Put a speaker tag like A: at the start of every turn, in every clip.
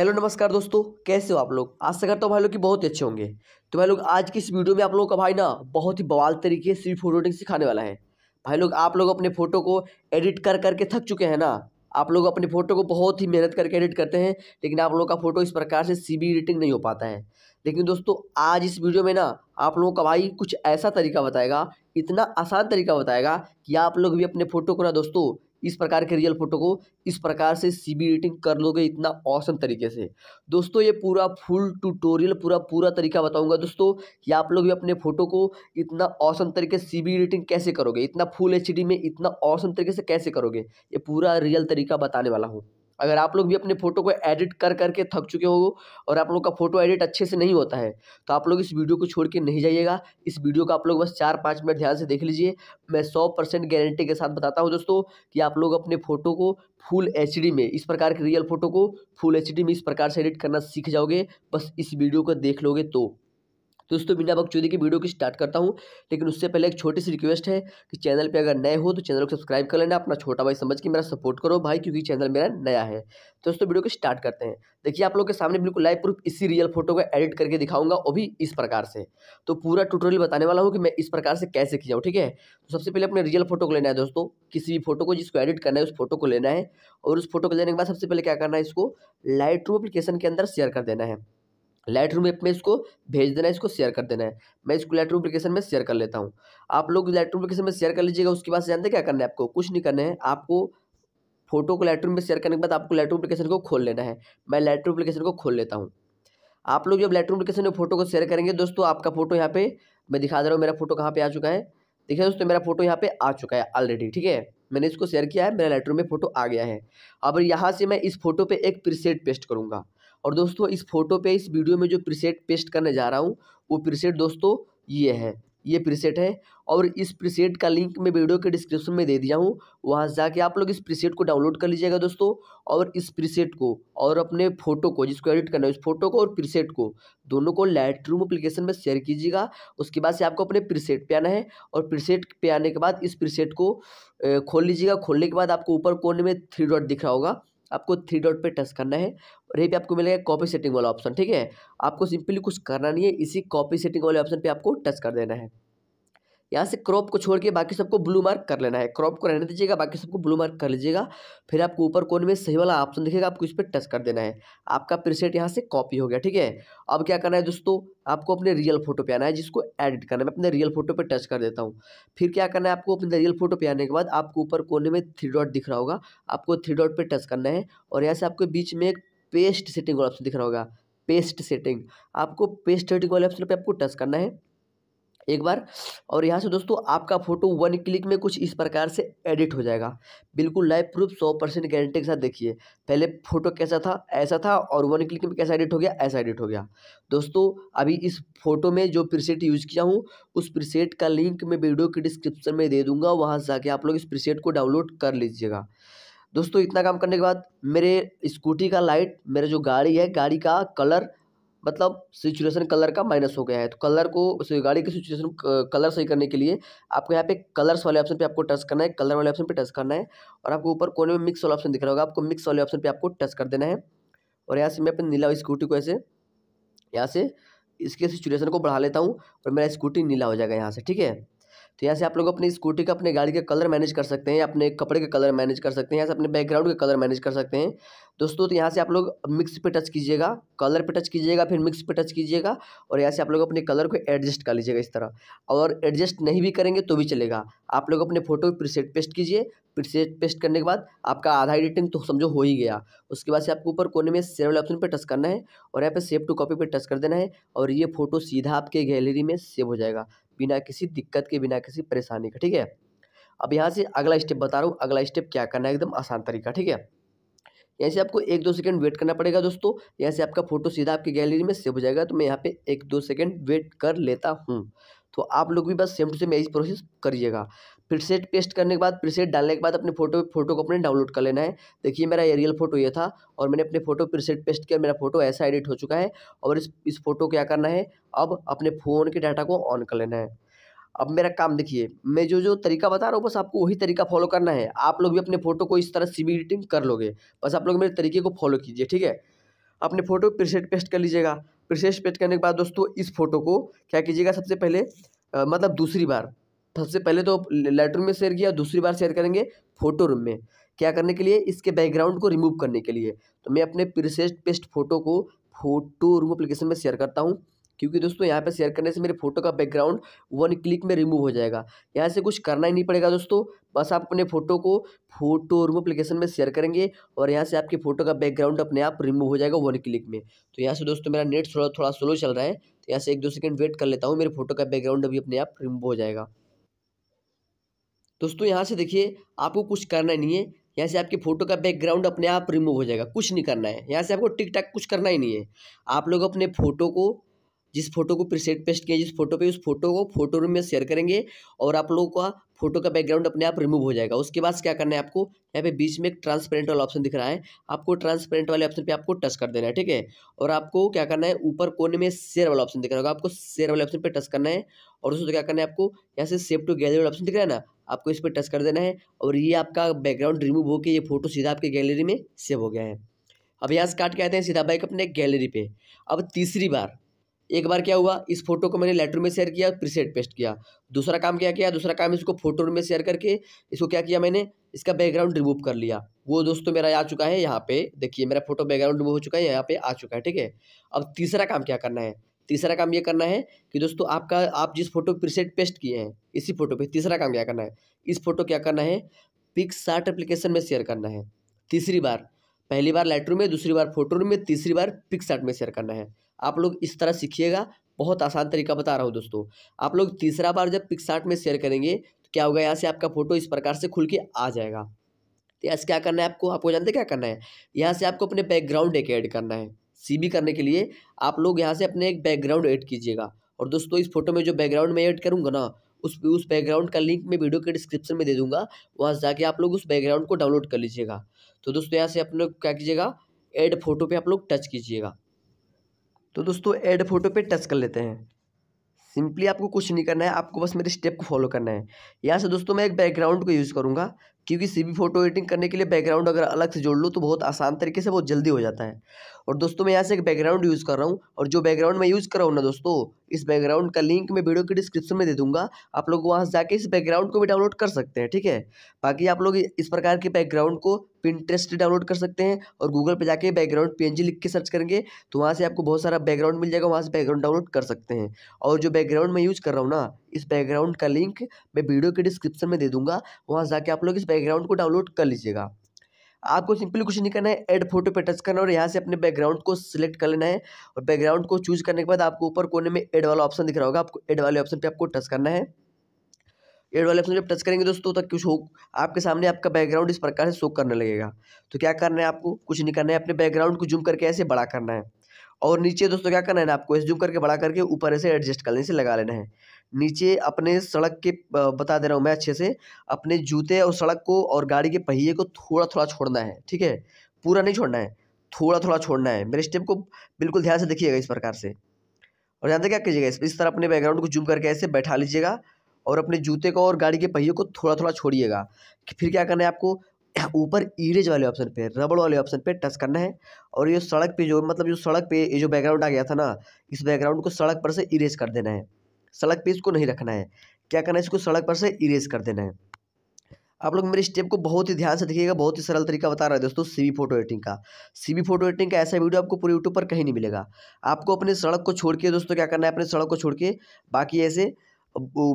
A: hello नमस्कार दोस्तों कैसे हो आप लोग आशा करता हूँ भाई लोग कि बहुत ही अच्छे होंगे तो भाई लोग आज की इस वीडियो में आप लोगों का भाई ना बहुत ही बवाल तरीके से फोटो एडिटिंग सिखाने वाला है भाई लोग आप लोग अपने फ़ोटो को एडिट कर करके थक चुके हैं ना आप लोग अपने फ़ोटो को बहुत ही मेहनत करके एडिट करते हैं लेकिन आप लोगों का फ़ोटो इस प्रकार से सी एडिटिंग नहीं हो पाता है लेकिन दोस्तों आज इस वीडियो में ना आप लोगों का भाई कुछ ऐसा तरीका बताएगा इतना आसान तरीका बताएगा कि आप लोग भी अपने फ़ोटो को ना दोस्तों इस प्रकार के रियल फ़ोटो को इस प्रकार से सी बी एडिटिंग कर लोगे इतना औसम तरीके से दोस्तों ये पूरा फुल ट्यूटोरियल पूरा पूरा तरीका बताऊंगा दोस्तों कि आप लोग भी अपने फ़ोटो को इतना औसम तरीके से सी बी एडिटिंग कैसे करोगे इतना फुल एच डी में इतना औसम तरीके से कैसे करोगे ये पूरा रियल तरीका बताने वाला हूँ अगर आप लोग भी अपने फ़ोटो को एडिट कर करके थक चुके हो और आप लोग का फ़ोटो एडिट अच्छे से नहीं होता है तो आप लोग इस वीडियो को छोड़ के नहीं जाइएगा इस वीडियो को आप लोग बस चार पाँच मिनट ध्यान से देख लीजिए मैं सौ परसेंट गारंटी के साथ बताता हूँ दोस्तों कि आप लोग अपने फ़ोटो को फुल एच में इस प्रकार के रियल फ़ोटो को फुल एच में इस प्रकार से एडिट करना सीख जाओगे बस इस वीडियो को देख लोगे तो दोस्तों बिना वक्त चौधरी की वीडियो की स्टार्ट करता हूँ लेकिन उससे पहले एक छोटी सी रिक्वेस्ट है कि चैनल पे अगर नए हो तो चैनल को सब्सक्राइब कर लेना अपना छोटा भाई समझ के मेरा सपोर्ट करो भाई क्योंकि चैनल मेरा नया है तो दोस्तों वीडियो को स्टार्ट करते हैं देखिए आप लोग के सामने बिल्कुल लाइव प्रूफ इसी रियल फोटो को एडिट करके दिखाऊंगा वो भी इस प्रकार से तो पूरा टूटोरियल बताने वाला हूँ कि मैं इस प्रकार से कैसे खिंचाऊँ ठीक है तो सबसे पहले अपने रियल फोटो को लेना है दोस्तों किसी भी फोटो को जिसको एडिट करना है उस फोटो को लेना है और उस फोटो को लेने के बाद सबसे पहले क्या करना है इसको लाइट अप्लीकेशन के अंदर शेयर कर देना है लाइट रूम ऐप में इसको भेज देना है इसको शेयर कर देना है मैं इसको लाइट रूम एप्लीकेशन में शेयर कर लेता हूँ आप लोग लाइट रूम एप्लीकेशन में शेयर कर लीजिएगा उसके बाद जानते हैं क्या करना है आपको कुछ नहीं करना है आपको फोटो को लाइट रूम में शेयर करने के बाद आपको लाइट रूम एप्लीकेशन को खोल लेना है मैं लाइट रूम एप्लीकेशन को खोल लेता हूँ आप लोग जब लाइट रूम एप्लीकेशन में फोटो को शेयर करेंगे दोस्तों आपका फोटो यहाँ पे मैं दिखा दे रहा हूँ मेरा फोटो कहाँ पर आ चुका है देखिए दोस्तों मेरा फोटो यहाँ पे आ चुका है ऑलरेडी ठीक है मैंने इसको शेयर किया है मेरा लाइट रूम में फोटो आ गया है अब यहाँ से मैं इस फोटो पर एक प्रीसेट पेस्ट करूँगा और दोस्तों इस फोटो पे इस वीडियो में जो प्रीसेट पेस्ट करने जा रहा हूँ वो प्रीसेट दोस्तों ये है ये प्रीसेट है और इस प्रीसेट का लिंक मैं वीडियो के डिस्क्रिप्शन में दे दिया हूँ वहाँ जाके आप लोग इस प्रीसेट को डाउनलोड कर लीजिएगा दोस्तों और इस प्रीसेट को और अपने फोटो को जिसको एडिट करना है उस फोटो को और प्रीसेट को दोनों को लाइट रूम अप्लीकेशन में शेयर कीजिएगा उसके बाद से आपको अपने प्रीसेट पे आना है और प्रीसेट पे आने के बाद इस प्रीसेट को खोल लीजिएगा खोलने के बाद आपको ऊपर कोने में थ्री डॉट दिख रहा होगा आपको थ्री डॉट पे टच करना है और ये भी आपको मिलेगा कॉपी सेटिंग वाला ऑप्शन ठीक है आपको सिंपली कुछ करना नहीं है इसी कॉपी सेटिंग वाले ऑप्शन पे आपको टच कर देना है यहाँ से क्रॉप को छोड़ के बाकी सबको ब्लू मार्क कर लेना है क्रॉप को रहने दीजिएगा बाकी सबको ब्लू मार्क कर लीजिएगा फिर आपको ऊपर कोने में सही वाला ऑप्शन दिखेगा आपको इस पर टच कर देना है आपका प्रीसेट यहाँ से कॉपी हो गया ठीक है अब क्या करना है दोस्तों आपको अपने रियल फोटो पे आना है जिसको एडिट करना है मैं अपने रियल फोटो पर टच कर देता हूँ फिर क्या करना है आपको अपने रियल फोटो पे आने के बाद आपको ऊपर कोने में थ्री डॉट दिख रहा होगा आपको थ्री डॉट पर टच करना है और यहाँ से आपको बीच में एक पेस्ट सेटिंग वाला ऑप्शन दिख रहा होगा पेस्ट सेटिंग आपको पेस्ट सेटिंग वाले ऑप्शन पर आपको टच करना है एक बार और यहाँ से दोस्तों आपका फोटो वन क्लिक में कुछ इस प्रकार से एडिट हो जाएगा बिल्कुल लाइव प्रूफ सौ परसेंट गारंटी के साथ देखिए पहले फोटो कैसा था ऐसा था और वन क्लिक में कैसा एडिट हो गया ऐसा एडिट हो गया दोस्तों अभी इस फोटो में जो प्रीसेट यूज़ किया हूँ उस प्रीसेट का लिंक मैं वीडियो के डिस्क्रिप्शन में दे दूँगा वहाँ से जाके आप लोग इस प्रीसेट को डाउनलोड कर लीजिएगा दोस्तों इतना काम करने के बाद मेरे स्कूटी का लाइट मेरा जो गाड़ी है गाड़ी का कलर मतलब सिचुएशन कलर का माइनस हो गया है तो कलर को गाड़ी की सिचुएशन कलर सही करने के लिए आपको यहाँ पे कलर्स वाले ऑप्शन पे आपको टच करना है कलर वाले ऑप्शन पे टच करना है और आपको ऊपर कोने में मिक्स वाला ऑप्शन दिख रहा होगा आपको मिक्स वाले ऑप्शन पे आपको टच कर देना है और यहाँ से मैं अपनी नीला स्कूटी को ऐसे यहाँ से इसके सिचुएशन को बढ़ा लेता हूँ और मेरा स्कूटी नीला हो जाएगा यहाँ से ठीक है तो यहाँ से आप लोग अपनी स्कूटी का अपने गाड़ी का कलर मैनेज कर सकते हैं अपने कपड़े का कलर मैनेज कर सकते हैं यहाँ से अपने बैकग्राउंड का कलर मैनेज कर सकते हैं दोस्तों तो यहाँ से आप लोग मिक्स पे टच कीजिएगा कलर पे टच कीजिएगा फिर मिक्स पे टच कीजिएगा और यहाँ से आप लोग अपने कलर को एडजस्ट कर लीजिएगा इस तरह और एडजस्ट नहीं भी करेंगे तो भी चलेगा आप लोग अपने फोटो प्रीसेट पेस्ट कीजिए प्रीसेट पेस्ट करने के बाद आपका आधा एडिटिंग तो समझो हो ही गया उसके बाद से आपको ऊपर कोने में सेव ऑप्शन पर टच करना है और यहाँ पर सेव टू कॉपी पर टच कर देना है और ये फोटो सीधा आपके गैलरी में सेव हो जाएगा बिना किसी दिक्कत के बिना किसी परेशानी का ठीक है अब यहाँ से अगला स्टेप बता रहा हूँ अगला स्टेप क्या करना है एकदम आसान तरीका ठीक है यहाँ से आपको एक दो सेकंड वेट करना पड़ेगा दोस्तों यहाँ से आपका फोटो सीधा आपकी गैलरी में सेव हो जाएगा तो मैं यहाँ पे एक दो सेकंड वेट कर लेता हूँ तो आप लोग भी बस सेम टू सेम यही प्रोसेस करिएगा प्रीसेट पेस्ट करने के बाद प्रीसेट डालने के बाद अपने फोटो फोटो को अपने डाउनलोड कर लेना है देखिए मेरा ये रियल फोटो ये था और मैंने अपने फोटो प्रीसेट पेस्ट किया मेरा फोटो ऐसा एडिट हो चुका है और इस इस फोटो क्या करना है अब अपने फ़ोन के डाटा को ऑन कर लेना है अब मेरा काम देखिए मैं जो जो तरीका बता रहा हूँ बस आपको वही तरीका फॉलो करना है आप लोग भी अपने फोटो को इस तरह सी एडिटिंग कर लोगे बस आप लोग मेरे तरीके को फॉलो कीजिए ठीक है अपने फोटो प्रीसेट पेस्ट कर लीजिएगा प्रीसेट पेस्ट करने के बाद दोस्तों इस फोटो को क्या कीजिएगा सबसे पहले मतलब दूसरी बार सबसे पहले तो लाइट में शेयर किया दूसरी बार शेयर करेंगे फोटो रूम में क्या करने के लिए इसके बैकग्राउंड को रिमूव करने के लिए तो मैं अपने प्रिसेस्ट पेस्ट फोटो को फोटो रूम अप्लीकेशन में शेयर करता हूँ क्योंकि दोस्तों यहाँ पे शेयर करने से मेरे फोटो का बैकग्राउंड वन क्लिक में रिमूव हो जाएगा यहाँ से कुछ करना ही नहीं पड़ेगा दोस्तों बस आप अपने फोटो को फोटो रूम अप्लीकेशन में शेयर करेंगे और यहाँ से आपके फोटो का बैकग्राउंड अपने आप रिमूव हो जाएगा वन क्लिक में तो यहाँ से दोस्तों मेरा नेट थोड़ा थोड़ा स्लो चल रहा है तो यहाँ से एक दो सेकेंड वेट कर लेता हूँ मेरे फोटो का बैकग्राउंड अभी अपने आप रिमूव हो जाएगा दोस्तों यहाँ से देखिए आपको कुछ करना नहीं है यहाँ से आपकी फ़ोटो का बैकग्राउंड अपने आप रिमूव हो जाएगा कुछ नहीं करना है यहाँ से आपको टिक टाक कुछ करना ही नहीं है आप लोग अपने फ़ोटो को जिस फोटो को प्रीसेट पेस्ट किया जिस फोटो पे उस फोटो को फोटो रूम में शेयर करेंगे और आप लोगों का फोटो का बैकग्राउंड अपने आप रिमूव हो जाएगा उसके बाद क्या करना है आपको यहाँ पे बीच में एक ट्रांसपेरेंट वाला ऑप्शन दिख रहा है आपको ट्रांसपेरेंट वाले ऑप्शन पे आपको टच कर देना है ठीक है और आपको क्या करना है ऊपर कोने में शेयर वाला ऑप्शन दिख रहा होगा आपको शेयर वाले ऑप्शन पे टच करना है और उसको तो क्या करना है आपको यहाँ से सेव टू गैलरी वाला ऑप्शन दिख रहा है ना आपको इस पर टच कर देना है और ये आपका बैकग्राउंड रिमूव होकर ये फोटो सीधा आपके गैलरी में सेव हो गया है अब यहाँ से काट के आते हैं सीधा बाइक अपने गैलरी पे अब तीसरी बार एक बार क्या हुआ इस फोटो को मैंने लेटर में शेयर किया प्रीसेट पेस्ट किया दूसरा काम क्या किया दूसरा काम इसको फोटो में शेयर करके इसको क्या किया मैंने इसका बैकग्राउंड रिमूव कर लिया वो दोस्तों मेरा आ चुका है यहाँ पे देखिए मेरा फोटो बैकग्राउंड रिमूव हो चुका है यहाँ पे आ चुका है ठीक है अब तीसरा काम क्या करना है तीसरा काम ये करना है कि दोस्तों आपका आप जिस फोटो प्रीसेट पेस्ट किए हैं इसी फोटो पर तीसरा काम क्या करना है इस फोटो क्या करना है पिक शार्ट एप्लीकेशन में शेयर करना है तीसरी बार पहली बार लेटर में दूसरी बार फोटो में तीसरी बार पिक शार्ट में शेयर करना है आप लोग इस तरह सीखिएगा बहुत आसान तरीका बता रहा हूँ दोस्तों आप लोग तीसरा बार जब पिक्सार्ट में शेयर करेंगे तो क्या होगा यहाँ से आपका फोटो इस प्रकार से खुल के आ जाएगा तो यहाँ क्या करना है आपको आपको जानते क्या करना है यहाँ से आपको अपने बैकग्राउंड एक ऐड करना है सी करने के लिए आप लोग यहाँ से अपने एक बैकग्राउंड ऐड कीजिएगा और दोस्तों इस फोटो में जो बैकग्राउंड मैं ऐड करूँगा ना उस उस बैकग्राउंड का लिंक मैं वीडियो के डिस्क्रिप्शन में दे दूंगा वहाँ से जाके आप लोग उस बैकग्राउंड को डाउनलोड कर लीजिएगा तो दोस्तों यहाँ से अपने क्या कीजिएगा एड फोटो पे आप लोग टच कीजिएगा तो दोस्तों ऐड फोटो पे टच कर लेते हैं सिंपली आपको कुछ नहीं करना है आपको बस मेरे स्टेप को फॉलो करना है यहाँ से दोस्तों मैं एक बैकग्राउंड को यूज़ करूँगा क्योंकि सी बी फोटो एडिटिंग करने के लिए बैकग्राउंड अगर अलग से जोड़ लो तो बहुत आसान तरीके से बहुत जल्दी हो जाता है और दोस्तों मैं यहाँ से एक बैकग्राउंड यूज़ कर रहा हूँ और जो बैकग्राउंड मैं यूज़ कर रहा हूँ ना दोस्तों इस बैकग्राउंड का लिंक मैं वीडियो के डिस्क्रिप्शन में दे दूँगा आप लोग वहाँ से जाकर इस बैकग्राउंड को भी डाउनलोड कर सकते हैं ठीक है बाकी आप लोग इस प्रकार के बैकग्राउंड को पिंटरेस्ट डाउनलोड कर सकते हैं और गूगल पर जाकर बैकग्राउंड पीएनजी लिख के सर्च करेंगे तो वहाँ से आपको बहुत सारा बैकग्राउंड मिल जाएगा वहाँ से बैकग्राउंड डाउनलोड कर सकते हैं और जो बैकग्राउंड मैं यूज़ कर रहा हूँ ना इस बैकग्राउंड का लिंक मैं वीडियो के डिस्क्रिप्शन में दे दूंगा वहाँ जाके आप लोग इस बैकग्राउंड को डाउनलोड कर लीजिएगा आपको सिंपली कुछ नहीं करना है ऐड फोटो पे टच करना और यहाँ से अपने बैकग्राउंड को सिलेक्ट कर लेना है और बैकग्राउंड को चूज करने के बाद आपको ऊपर कोने में ऐड वाला ऑप्शन दिख रहा होगा आपको ऐड वाले ऑप्शन पे आपको टच करना है एड वाले ऑप्शन जब टच करेंगे दोस्तों तक कुछ हो आपके सामने आपका बैकग्राउंड इस प्रकार से शो करने लगेगा तो क्या करना है आपको कुछ नहीं करना है अपने बैकग्राउंड को जूम करके ऐसे बड़ा करना है और नीचे दोस्तों क्या करना है ना आपको ऐसे जूम करके बड़ा करके ऊपर ऐसे एडजस्ट कर लेने से लगा लेना है नीचे अपने सड़क के बता दे रहा हूँ मैं अच्छे से अपने जूते और सड़क को और गाड़ी के पहिए को थोड़ा थोड़ा छोड़ना है ठीक है पूरा नहीं छोड़ना है थोड़ा थोड़ा छोड़ना है मेरे स्टेप को बिल्कुल ध्यान से देखिएगा इस प्रकार से और यहाँ से क्या कीजिएगा इस, तरह अपने बैकग्राउंड को जूम करके ऐसे बैठा लीजिएगा और अपने जूते को और गाड़ी के पहियों को थोड़ा थोड़ा छोड़िएगा फिर क्या करना है आपको ऊपर इरेज वाले ऑप्शन पे रबड़ वाले ऑप्शन पे टच करना है और ये सड़क पे जो मतलब जो सड़क पे ये जो बैकग्राउंड आ गया था ना इस बैकग्राउंड को सड़क पर से इरेज कर देना है सड़क पे इसको नहीं रखना है क्या करना है इसको सड़क पर से इरेज कर देना है आप लोग मेरे स्टेप को बहुत ही ध्यान से देखिएगा बहुत ही सरल तरीका बता रहा है दोस्तों सीवी फोटो एडिटिंग का सीवी फोटो एडिटिंग का ऐसा वीडियो आपको पूरे यूट्यूब पर कहीं नहीं मिलेगा आपको अपने सड़क को छोड़ के दोस्तों क्या करना है अपने सड़क को छोड़ के बाकी ऐसे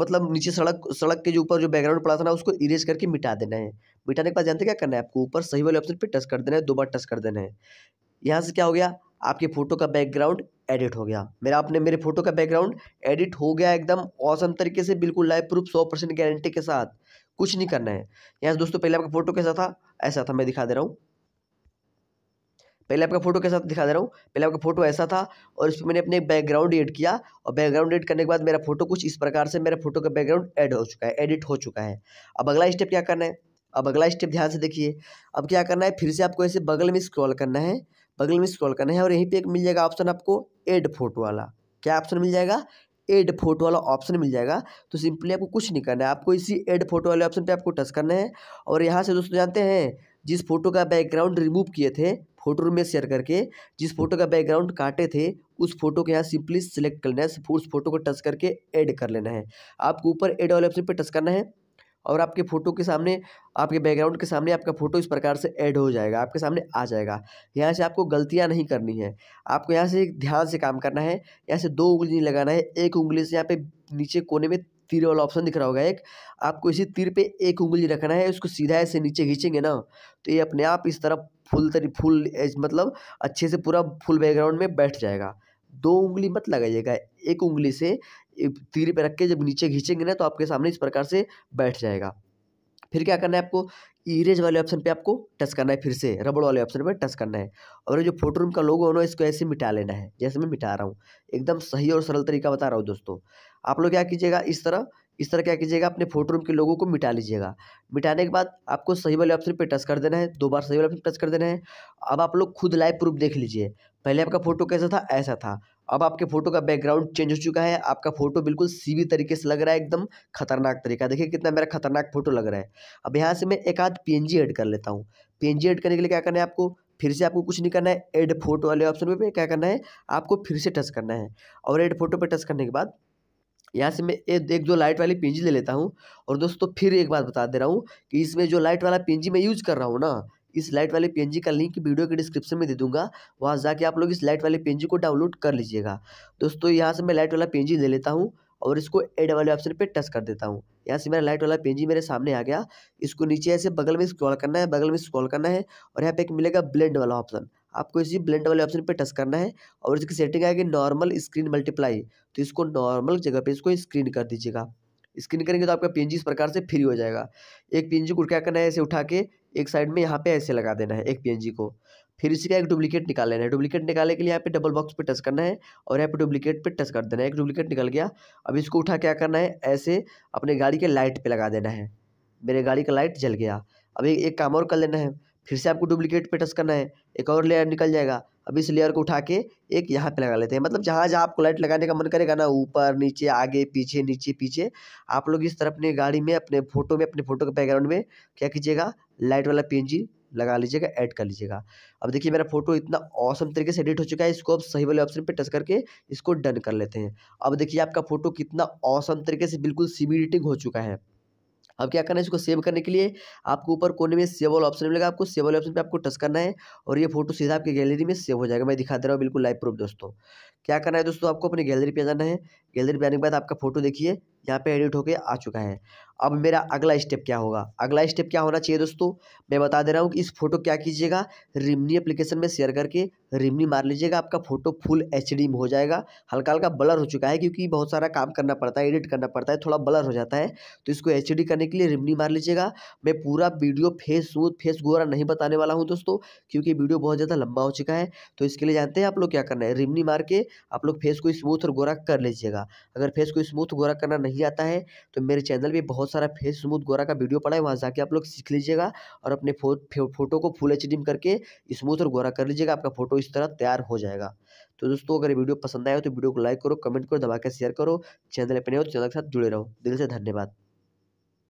A: मतलब नीचे सड़क सड़क के जो ऊपर जो बैकग्राउंड पड़ा था ना उसको इरेज करके मिटा देना है मिटाने के बाद जानते क्या करना है आपको ऊपर सही वाले ऑप्शन पर टच कर देना है दो बार टच कर देना है यहाँ से क्या हो गया आपके फोटो का बैकग्राउंड एडिट हो गया मेरा आपने मेरे फोटो का बैकग्राउंड एडिट हो गया एकदम औसम तरीके से बिल्कुल लाइव प्रूफ सौ परसेंट गारंटी के साथ कुछ नहीं करना है यहाँ दोस्तों पहले आपका फोटो कैसा था ऐसा था मैं दिखा दे रहा हूँ पहले आपका फोटो कैसा दिखा दे रहा हूँ पहले आपका फोटो ऐसा था और इसमें मैंने अपने बैकग्राउंड एड किया और बैकग्राउंड एड करने के बाद मेरा फोटो कुछ इस प्रकार से मेरा फोटो का बैकग्राउंड एड हो चुका है एडिट हो चुका है अब अगला स्टेप क्या करना है अब अगला स्टेप ध्यान से देखिए अब क्या करना है फिर से आपको ऐसे बगल में स्क्रॉल करना है बगल में स्क्रॉल करना है और यहीं पे एक मिल जाएगा ऑप्शन आपको एड फोटो वाला क्या ऑप्शन मिल जाएगा एड फोटो वाला ऑप्शन मिल जाएगा तो सिंपली आपको कुछ नहीं करना है आपको इसी एड फोटो वाले ऑप्शन पे आपको टच करना है और यहाँ से दोस्तों जानते हैं जिस फोटो का बैकग्राउंड रिमूव किए थे फोटो में शेयर करके जिस फोटो का बैकग्राउंड काटे थे उस फोटो को यहाँ सिंपली सिलेक्ट करना है उस फोटो को टच करके ऐड कर लेना है आपको ऊपर ऐड वाले ऑप्शन पर टच करना है और आपके फ़ोटो के सामने आपके बैकग्राउंड के सामने आपका फ़ोटो इस प्रकार से ऐड हो जाएगा आपके सामने आ जाएगा यहाँ से आपको गलतियाँ नहीं करनी है आपको यहाँ से ध्यान से काम करना है यहाँ से दो उंगली नहीं लगाना है एक उंगली से यहाँ पे नीचे कोने में तीर वाला ऑप्शन दिख रहा होगा एक आपको इसी तीर पे एक उंगली रखना है उसको सीधा ऐसे नीचे खींचेंगे ना तो ये अपने आप इस तरह फुल तरी फुल मतलब अच्छे से पूरा फुल बैकग्राउंड में बैठ जाएगा दो उंगली मत लगाइएगा एक उंगली से तीर पे रख के जब नीचे खींचेंगे ना तो आपके सामने इस प्रकार से बैठ जाएगा फिर क्या करना है आपको ईरेज वाले ऑप्शन पे आपको टच करना है फिर से रबड़ वाले ऑप्शन पे टच करना है और जो फोटो रूम का लोगो है ना इसको ऐसे मिटा लेना है जैसे मैं मिटा रहा हूँ एकदम सही और सरल तरीका बता रहा हूँ दोस्तों आप लोग क्या कीजिएगा इस तरह इस तरह क्या कीजिएगा अपने फोटो रूम के लोगों को मिटा लीजिएगा मिटाने के बाद आपको सही वाले ऑप्शन पर टच कर देना है दो बार सही वाले ऑप्शन टच कर देना है अब आप लोग खुद लाइव प्रूफ देख लीजिए पहले आपका फ़ोटो कैसा था ऐसा था अब आपके फ़ोटो का बैकग्राउंड चेंज हो चुका है आपका फ़ोटो बिल्कुल सीवी तरीके से लग रहा है एकदम खतरनाक तरीका देखिए कितना मेरा खतरनाक फ़ोटो लग रहा है अब यहाँ से मैं एक आध पी ऐड कर लेता हूँ पी ऐड करने के लिए क्या करना है आपको फिर से आपको कुछ नहीं करना है एड फोटो वाले ऑप्शन में क्या करना है आपको फिर से टच करना है और एड फोटो पर टच करने के बाद यहाँ से मैं एक दो लाइट वाली पिंजी ले लेता हूँ और दोस्तों फिर एक बात बता दे रहा हूँ कि इसमें जो लाइट वाला पिंजी मैं यूज़ कर रहा हूँ ना इस लाइट वाले पी का लिंक वीडियो के डिस्क्रिप्शन में दे दूंगा वहाँ जाके आप लोग इस लाइट वाले पी को डाउनलोड कर लीजिएगा दोस्तों यहाँ से मैं लाइट वाला पी ले लेता हूँ और इसको एड वाले ऑप्शन पे टच कर देता हूँ यहाँ से मेरा लाइट वाला पेंजी मेरे सामने आ गया इसको नीचे ऐसे बगल में स्क्रॉल करना है बगल में स्क्रॉल करना है और यहाँ पे एक मिलेगा ब्लेंड वाला ऑप्शन आपको इसी ब्लेंड वाले ऑप्शन पे टच करना है और इसकी सेटिंग आएगी नॉर्मल स्क्रीन मल्टीप्लाई तो इसको नॉर्मल जगह पे इसको स्क्रीन कर दीजिएगा स्क्रीन करेंगे तो आपका पी इस प्रकार से फ्री हो जाएगा एक पी को क्या करना है ऐसे उठा के एक साइड में यहाँ पे ऐसे लगा देना है एक पीएनजी को फिर इसी का एक डुप्लीकेट निकाल लेना है डुप्लीकेट निकालने के लिए यहाँ पे डबल बॉक्स पे टच करना है और यहाँ पे डुप्लीकेट पे टच कर देना है एक डुप्लीकेट निकल गया अब इसको उठा क्या करना है ऐसे अपने गाड़ी के लाइट पे लगा देना है मेरे गाड़ी का लाइट जल गया अब एक काम और कर लेना है फिर से आपको डुप्लीकेट पे टच करना है एक और लेयर निकल जाएगा अब इस लेयर को उठा के एक यहाँ पे लगा लेते हैं मतलब जहाँ जहाँ आपको लाइट लगाने का मन करेगा ना ऊपर नीचे आगे पीछे नीचे पीछे आप लोग इस तरह अपनी गाड़ी में अपने फोटो में अपने फोटो के बैकग्राउंड में क्या कीजिएगा लाइट वाला पी लगा लीजिएगा ऐड कर लीजिएगा अब देखिए मेरा फोटो इतना औसम तरीके से एडिट हो चुका है इसको अब सही वाले ऑप्शन पे टच करके इसको डन कर लेते हैं अब देखिए आपका फोटो कितना औसम तरीके से बिल्कुल सिमी एडिटिंग हो चुका है अब क्या करना है इसको सेव करने के लिए आपको ऊपर कोने में सेव वाला ऑप्शन मिलेगा आपको सेव वाले ऑप्शन पर आपको टच करना है और ये फोटो सीधा आपकी गैलरी में सेव हो जाएगा मैं दिखा दे रहा हूँ बिल्कुल लाइव प्रूफ दोस्तों क्या करना है दोस्तों आपको अपनी गैलरी पर जाना है गैलरी पर आने के बाद आपका फोटो देखिए यहाँ पे एडिट होकर आ चुका है अब मेरा अगला स्टेप क्या होगा अगला स्टेप क्या होना चाहिए दोस्तों मैं बता दे रहा हूँ कि इस फोटो क्या कीजिएगा रिमनी एप्लीकेशन में शेयर करके रिमनी मार लीजिएगा आपका फोटो फुल एच में हो जाएगा हल्का हल्का ब्लर हो चुका है क्योंकि बहुत सारा काम करना पड़ता है एडिट करना पड़ता है थोड़ा ब्लर हो जाता है तो इसको एच करने के लिए रिमनी मार लीजिएगा मैं पूरा वीडियो फेस स्मूथ फेस गोरा नहीं बताने वाला हूँ दोस्तों क्योंकि वीडियो बहुत ज़्यादा लंबा हो चुका है तो इसके लिए जानते हैं आप लोग क्या करना है रिमनी मार के आप लोग फेस को स्मूथ और गोरा कर लीजिएगा अगर फेस को स्मूथ गोरा करना नहीं आता है तो मेरे चैनल भी बहुत बहुत सारा फेस स्मूथ गोरा का वीडियो पड़ा है वहाँ जाके आप लोग सीख लीजिएगा और अपने फो, फोटो को फुल एच करके स्मूथ और गोरा कर लीजिएगा आपका फोटो इस तरह तैयार हो जाएगा तो दोस्तों अगर वीडियो पसंद आया तो वीडियो को लाइक करो कमेंट करो दबा के शेयर करो चैनल अपने तो चैनल के साथ जुड़े रहो दिल से धन्यवाद